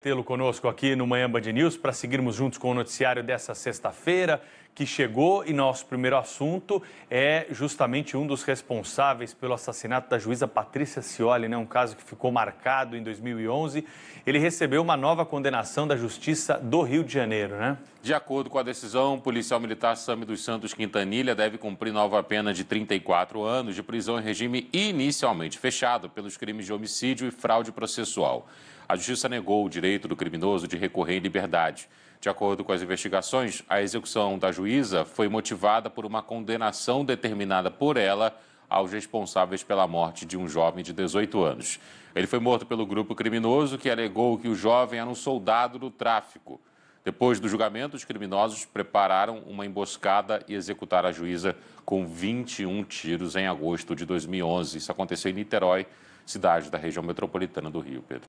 tê-lo conosco aqui no Manhã Band News para seguirmos juntos com o noticiário dessa sexta-feira que chegou e nosso primeiro assunto é justamente um dos responsáveis pelo assassinato da juíza Patrícia Cioli, né? um caso que ficou marcado em 2011. Ele recebeu uma nova condenação da Justiça do Rio de Janeiro, né? De acordo com a decisão, o policial militar Sami dos Santos Quintanilha deve cumprir nova pena de 34 anos de prisão em regime inicialmente fechado pelos crimes de homicídio e fraude processual a justiça negou o direito do criminoso de recorrer em liberdade. De acordo com as investigações, a execução da juíza foi motivada por uma condenação determinada por ela aos responsáveis pela morte de um jovem de 18 anos. Ele foi morto pelo grupo criminoso que alegou que o jovem era um soldado do tráfico. Depois do julgamento, os criminosos prepararam uma emboscada e executaram a juíza com 21 tiros em agosto de 2011. Isso aconteceu em Niterói, cidade da região metropolitana do Rio, Pedro.